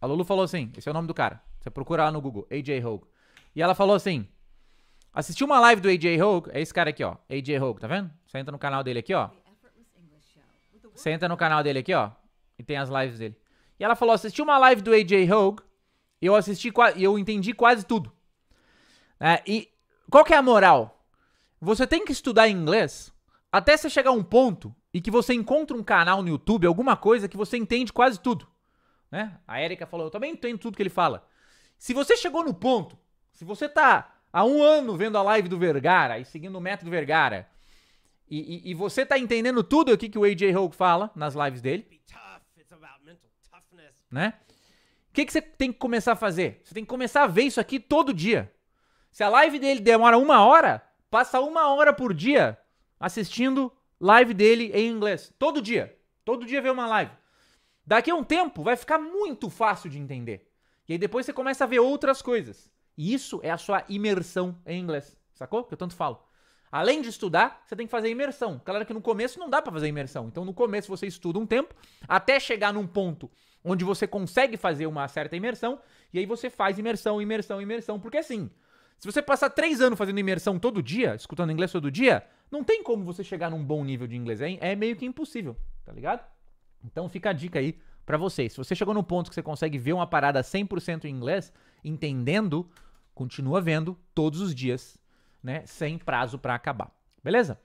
A Lulu falou assim: esse é o nome do cara. Você procura lá no Google, AJ Hogue. E ela falou assim: assistiu uma live do AJ Hogue, é esse cara aqui, ó. AJ Hogue, tá vendo? Você entra no canal dele aqui, ó. Você entra no canal dele aqui, ó. E tem as lives dele. E ela falou: assistiu uma live do AJ Hogue. E eu assisti e eu entendi quase tudo. É, e qual que é a moral? Você tem que estudar inglês até você chegar a um ponto e que você encontra um canal no YouTube, alguma coisa que você entende quase tudo. Né? A Erika falou, eu também entendo tudo que ele fala. Se você chegou no ponto, se você tá há um ano vendo a live do Vergara e seguindo o método Vergara, e, e, e você tá entendendo tudo aqui que o AJ Hogue fala nas lives dele, né? O que, que você tem que começar a fazer? Você tem que começar a ver isso aqui todo dia. Se a live dele demora uma hora, passa uma hora por dia assistindo live dele em inglês. Todo dia. Todo dia vê uma live. Daqui a um tempo vai ficar muito fácil de entender. E aí depois você começa a ver outras coisas. E isso é a sua imersão em inglês. Sacou? Que eu tanto falo. Além de estudar, você tem que fazer imersão. Claro que no começo não dá para fazer imersão. Então no começo você estuda um tempo até chegar num ponto onde você consegue fazer uma certa imersão e aí você faz imersão, imersão, imersão, porque assim, se você passar três anos fazendo imersão todo dia, escutando inglês todo dia, não tem como você chegar num bom nível de inglês. É, é meio que impossível, tá ligado? Então fica a dica aí para vocês. Se você chegou no ponto que você consegue ver uma parada 100% em inglês, entendendo, continua vendo todos os dias, né, sem prazo para acabar. Beleza?